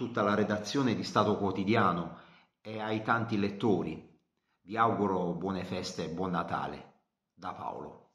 tutta la redazione di Stato Quotidiano e ai tanti lettori. Vi auguro buone feste e buon Natale. Da Paolo.